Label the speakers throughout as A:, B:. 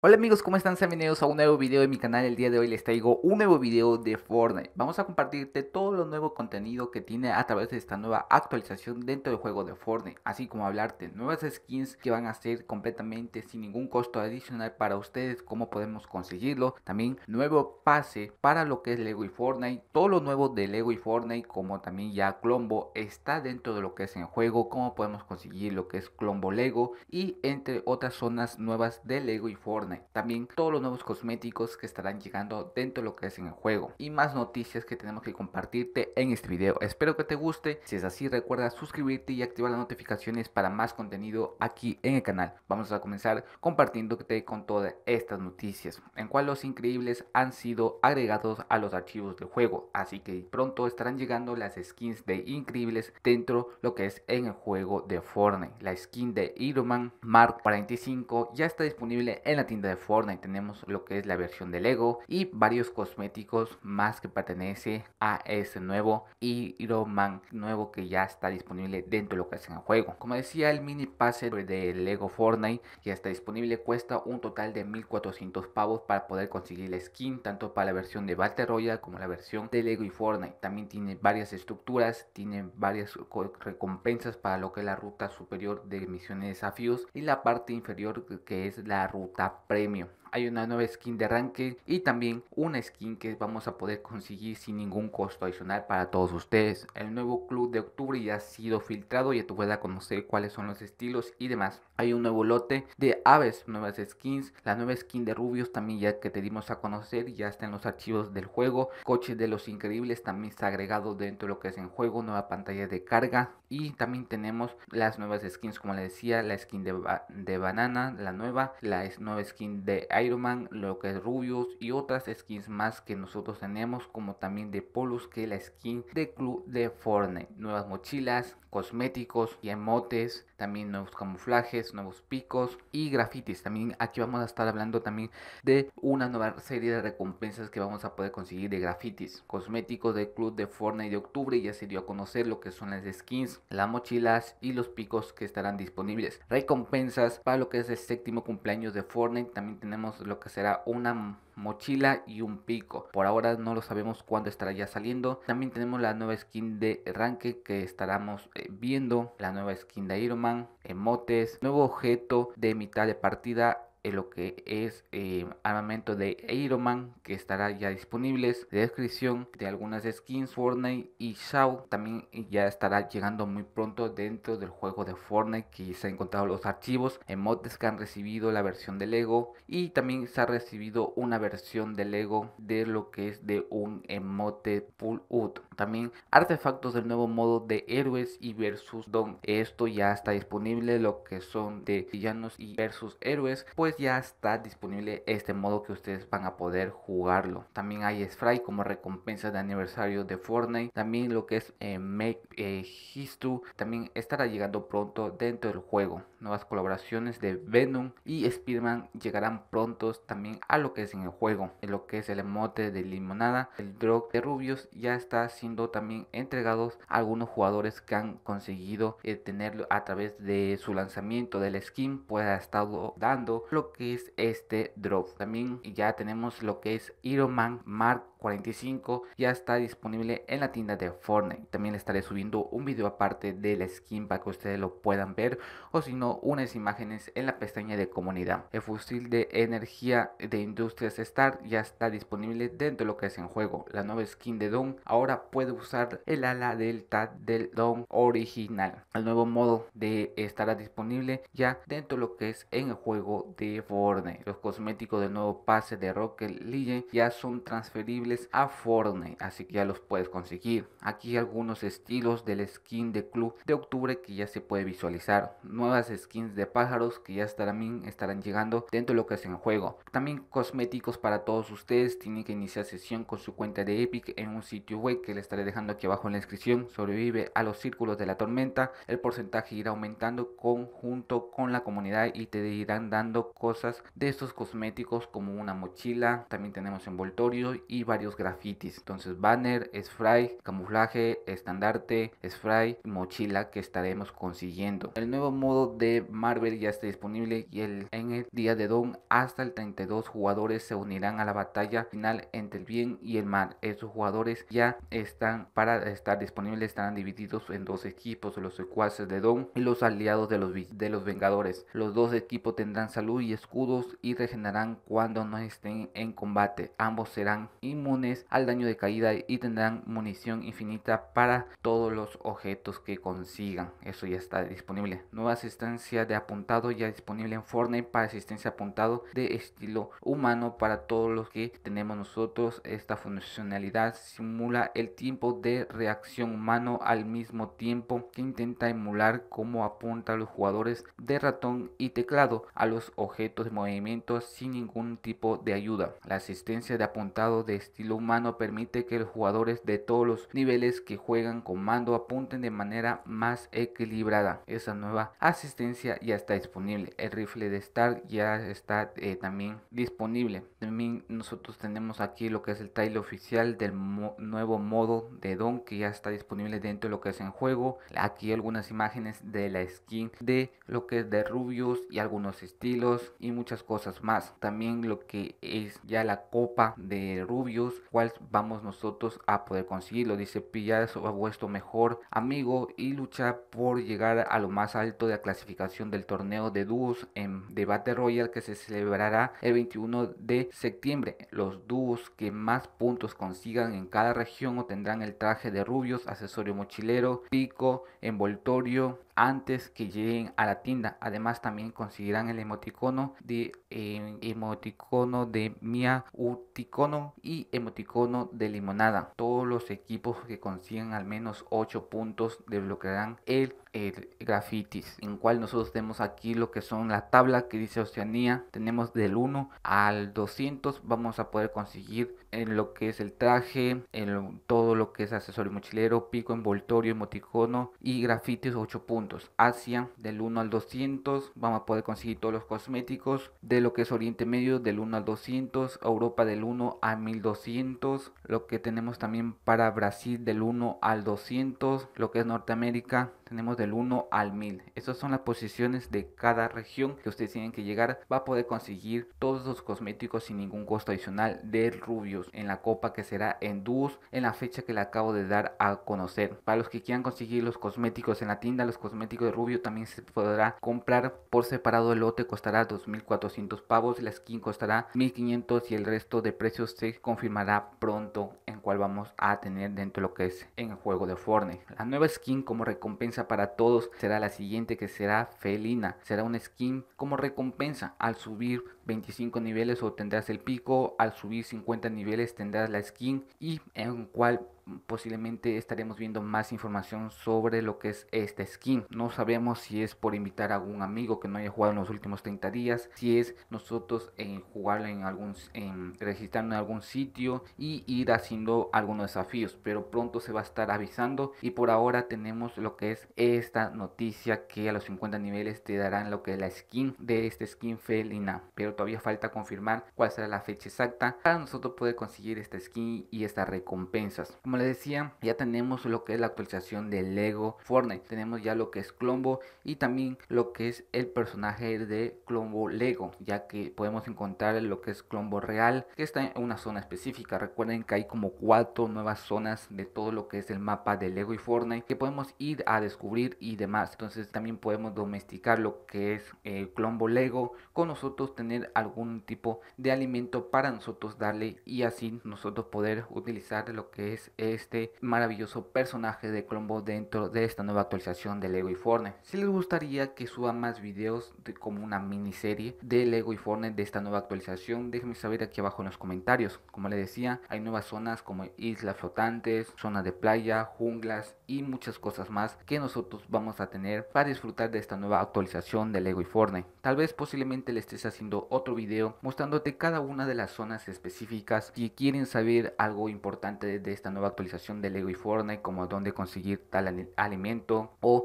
A: Hola amigos, ¿cómo están? Sean bienvenidos a un nuevo video de mi canal. El día de hoy les traigo un nuevo video de Fortnite. Vamos a compartirte todo lo nuevo contenido que tiene a través de esta nueva actualización dentro del juego de Fortnite, así como hablarte nuevas skins que van a ser completamente sin ningún costo adicional para ustedes, cómo podemos conseguirlo, también nuevo pase para lo que es Lego y Fortnite, todo lo nuevo de Lego y Fortnite, como también ya Clombo está dentro de lo que es en juego, cómo podemos conseguir lo que es Clombo Lego y entre otras zonas nuevas de Lego y Fortnite. También todos los nuevos cosméticos que estarán llegando dentro de lo que es en el juego. Y más noticias que tenemos que compartirte en este video. Espero que te guste. Si es así, recuerda suscribirte y activar las notificaciones para más contenido aquí en el canal. Vamos a comenzar compartiéndote con todas estas noticias, en cual los increíbles han sido agregados a los archivos del juego. Así que pronto estarán llegando las skins de increíbles dentro lo que es en el juego de Fortnite. La skin de Iron Man Mark 45 ya está disponible en la tienda de Fortnite tenemos lo que es la versión de Lego y varios cosméticos más que pertenece a ese nuevo Iron Man nuevo que ya está disponible dentro de lo que es el juego. Como decía, el mini pase de Lego Fortnite ya está disponible, cuesta un total de 1400 pavos para poder conseguir la skin tanto para la versión de Battle Royale como la versión de Lego y Fortnite. También tiene varias estructuras, tiene varias recompensas para lo que es la ruta superior de misiones y desafíos y la parte inferior que es la ruta premio hay una nueva skin de ranking y también una skin que vamos a poder conseguir sin ningún costo adicional para todos ustedes. El nuevo club de octubre ya ha sido filtrado, ya tú puedes conocer cuáles son los estilos y demás. Hay un nuevo lote de aves, nuevas skins, la nueva skin de rubios también ya que te dimos a conocer, ya está en los archivos del juego. Coche de los increíbles también está agregado dentro de lo que es en juego, nueva pantalla de carga y también tenemos las nuevas skins como les decía, la skin de, de banana, la nueva, la nueva skin de Iron Man, lo que es Rubius y otras skins más que nosotros tenemos como también de Polus que es la skin de club de Fortnite. Nuevas mochilas, cosméticos y emotes, también nuevos camuflajes, nuevos picos y grafitis. También aquí vamos a estar hablando también de una nueva serie de recompensas que vamos a poder conseguir de grafitis. Cosméticos de club de Fortnite de octubre ya se dio a conocer lo que son las skins, las mochilas y los picos que estarán disponibles. Recompensas para lo que es el séptimo cumpleaños de Fortnite. También tenemos lo que será una mochila y un pico. Por ahora no lo sabemos cuándo estará ya saliendo. También tenemos la nueva skin de arranque que estaremos eh, viendo. La nueva skin de Iron Man, emotes, nuevo objeto de mitad de partida en lo que es eh, armamento de Iron Man que estará ya disponibles, descripción de algunas skins Fortnite y Shaw también eh, ya estará llegando muy pronto dentro del juego de Fortnite que se han encontrado los archivos, emotes que han recibido la versión de Lego y también se ha recibido una versión de Lego de lo que es de un emote pull out. También artefactos del nuevo modo de héroes y versus don. Esto ya está disponible lo que son de villanos y versus héroes. Pues pues ya está disponible este modo que ustedes van a poder jugarlo. También hay Sprite como recompensa de aniversario de Fortnite. También lo que es eh, Make eh, History también estará llegando pronto dentro del juego nuevas colaboraciones de Venom y spider llegarán prontos también a lo que es en el juego, en lo que es el emote de limonada, el drop de rubios ya está siendo también entregados algunos jugadores que han conseguido eh, tenerlo a través de su lanzamiento del skin pues ha estado dando lo que es este drop. También ya tenemos lo que es Iron Man Mark 45 ya está disponible en la tienda de Fortnite. También estaré subiendo un video aparte de la skin para que ustedes lo puedan ver o si no unas imágenes en la pestaña de comunidad. El fusil de energía de Industrias Star ya está disponible dentro de lo que es en juego. La nueva skin de Doom ahora puede usar el ala delta del Doom original. El nuevo modo de estará disponible ya dentro de lo que es en el juego de Fortnite. Los cosméticos del nuevo pase de Rocket League ya son transferibles a Fortnite, así que ya los puedes conseguir. Aquí algunos estilos del skin de club de octubre que ya se puede visualizar. Nuevas skins de pájaros que ya estarán, estarán llegando dentro de lo que es en juego. También cosméticos para todos ustedes. Tienen que iniciar sesión con su cuenta de Epic en un sitio web que le estaré dejando aquí abajo en la descripción. Sobrevive a los círculos de la tormenta. El porcentaje irá aumentando conjunto con la comunidad y te irán dando cosas de estos cosméticos como una mochila. También tenemos envoltorio y varios grafitis. Entonces, banner, spray, camuflaje, estandarte, spray, mochila que estaremos consiguiendo. El nuevo modo de Marvel ya está disponible y el, en el día de don hasta el 32 jugadores se unirán a la batalla final entre el bien y el mal. esos jugadores ya están para estar disponibles, estarán divididos en dos equipos, los secuaces de don y los aliados de los, de los Vengadores. Los dos equipos tendrán salud y escudos y regenerarán cuando no estén en combate. Ambos serán inmunes al daño de caída y tendrán munición infinita para todos los objetos que consigan. Eso ya está disponible. Nueva asistencia de apuntado ya disponible en Fortnite para asistencia apuntado de estilo humano para todos los que tenemos nosotros. Esta funcionalidad simula el tiempo de reacción humano al mismo tiempo que intenta emular cómo apunta los jugadores de ratón y teclado a los objetos de movimiento sin ningún tipo de ayuda. La asistencia de apuntado de estilo lo humano permite que los jugadores de todos los niveles que juegan con mando apunten de manera más equilibrada. Esa nueva asistencia ya está disponible. El rifle de star ya está eh, también disponible. También nosotros tenemos aquí lo que es el trailer oficial del nuevo modo de Don que ya está disponible dentro de lo que es en juego. Aquí algunas imágenes de la skin de lo que es de Rubius y algunos estilos y muchas cosas más. También lo que es ya la copa de Rubius, cuál vamos nosotros a poder conseguirlo. Dice pillar a vuestro mejor amigo y luchar por llegar a lo más alto de la clasificación del torneo de dúos en de Battle Royale que se celebrará el 21 de septiembre. Los dúos que más puntos consigan en cada región obtendrán el traje de rubios, accesorio mochilero, pico, envoltorio, antes que lleguen a la tienda. Además también conseguirán el emoticono de em, emoticono de Mia Uticono y emoticono de limonada. Todos los equipos que consigan al menos 8 puntos desbloquearán el el grafitis en cual nosotros tenemos aquí lo que son la tabla que dice Oceanía tenemos del 1 al 200 vamos a poder conseguir en lo que es el traje, en todo lo que es accesorio mochilero, pico, envoltorio, emoticono y grafitis 8 puntos. Asia del 1 al 200, vamos a poder conseguir todos los cosméticos de lo que es Oriente Medio del 1 al 200, Europa del 1 al 1200, lo que tenemos también para Brasil del 1 al 200, lo que es Norteamérica tenemos del 1 al 1000. Estas son las posiciones de cada región que ustedes tienen que llegar. Va a poder conseguir todos los cosméticos sin ningún costo adicional del rubio en la copa que será en dúos en la fecha que le acabo de dar a conocer. Para los que quieran conseguir los cosméticos en la tienda, los cosméticos de Rubio también se podrá comprar por separado. El lote costará 2.400 pavos, la skin costará 1.500 y el resto de precios se confirmará pronto en cuál vamos a tener dentro lo que es en el juego de Fortnite. La nueva skin como recompensa para todos será la siguiente que será Felina. Será una skin como recompensa al subir 25 niveles obtendrás el pico, al subir 50 niveles tendrás la skin y en cuál posiblemente estaremos viendo más información sobre lo que es esta skin. No sabemos si es por invitar a algún amigo que no haya jugado en los últimos 30 días, si es nosotros en jugar en algún, en registrarnos en algún sitio y ir haciendo algunos desafíos. Pero pronto se va a estar avisando y por ahora tenemos lo que es esta noticia que a los 50 niveles te darán lo que es la skin de este skin felina. Pero todavía falta confirmar cuál será la fecha exacta para nosotros poder conseguir esta skin y estas recompensas le decía, ya tenemos lo que es la actualización de Lego Fortnite. Tenemos ya lo que es Clombo y también lo que es el personaje de Clombo Lego, ya que podemos encontrar lo que es Clombo Real, que está en una zona específica. Recuerden que hay como cuatro nuevas zonas de todo lo que es el mapa de Lego y Fortnite que podemos ir a descubrir y demás. Entonces también podemos domesticar lo que es el eh, Clombo Lego con nosotros tener algún tipo de alimento para nosotros darle y así nosotros poder utilizar lo que es el este maravilloso personaje de Colombo dentro de esta nueva actualización de Lego y Fortnite. Si les gustaría que suba más videos de, como una miniserie de Lego y Fortnite de esta nueva actualización, déjenme saber aquí abajo en los comentarios. Como les decía, hay nuevas zonas como islas flotantes, zona de playa, junglas y muchas cosas más que nosotros vamos a tener para disfrutar de esta nueva actualización de Lego y Fortnite. Tal vez posiblemente le estés haciendo otro video mostrándote cada una de las zonas específicas si quieren saber algo importante de esta nueva actualización de Lego y Fortnite, como donde conseguir tal alimento o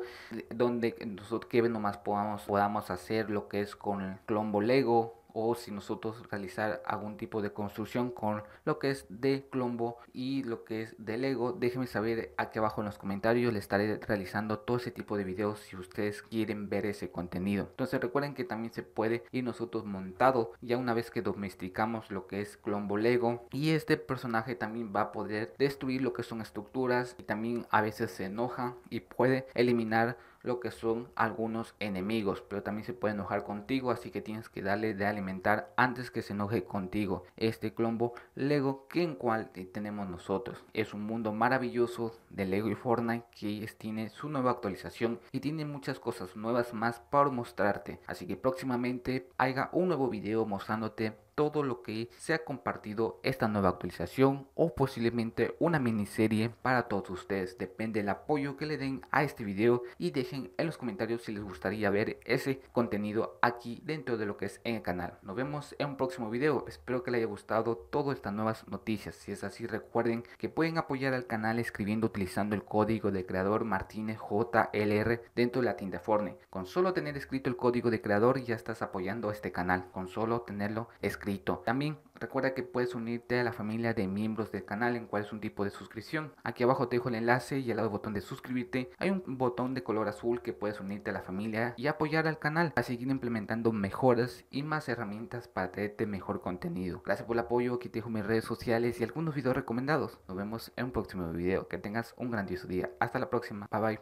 A: donde nosotros que nomás podamos, podamos hacer lo que es con el clombo Lego o si nosotros realizar algún tipo de construcción con lo que es de Clombo y lo que es de Lego. Déjenme saber aquí abajo en los comentarios, le estaré realizando todo ese tipo de videos si ustedes quieren ver ese contenido. Entonces recuerden que también se puede ir nosotros montado ya una vez que domesticamos lo que es Clombo Lego y este personaje también va a poder destruir lo que son estructuras y también a veces se enoja y puede eliminar lo que son algunos enemigos, pero también se puede enojar contigo, así que tienes que darle de alimentar antes que se enoje contigo. Este clombo Lego que en cual tenemos nosotros. Es un mundo maravilloso de Lego y Fortnite que tiene su nueva actualización y tiene muchas cosas nuevas más para mostrarte. Así que próximamente haga un nuevo video mostrándote todo lo que se ha compartido esta nueva actualización o posiblemente una miniserie para todos ustedes. Depende del apoyo que le den a este video y dejen en los comentarios si les gustaría ver ese contenido aquí dentro de lo que es en el canal. Nos vemos en un próximo video. Espero que les haya gustado todas estas nuevas noticias. Si es así, recuerden que pueden apoyar al canal escribiendo utilizando el código de creador Martínez JLR dentro de la tienda Forne. Con solo tener escrito el código de creador ya estás apoyando a este canal. Con solo tenerlo escrito también recuerda que puedes unirte a la familia de miembros del canal en cual es un tipo de suscripción. Aquí abajo te dejo el enlace y al lado del botón de suscribirte hay un botón de color azul que puedes unirte a la familia y apoyar al canal Para seguir implementando mejoras y más herramientas para traerte mejor contenido. Gracias por el apoyo, aquí te dejo mis redes sociales y algunos videos recomendados. Nos vemos en un próximo video. Que tengas un grandioso día. Hasta la próxima. Bye bye.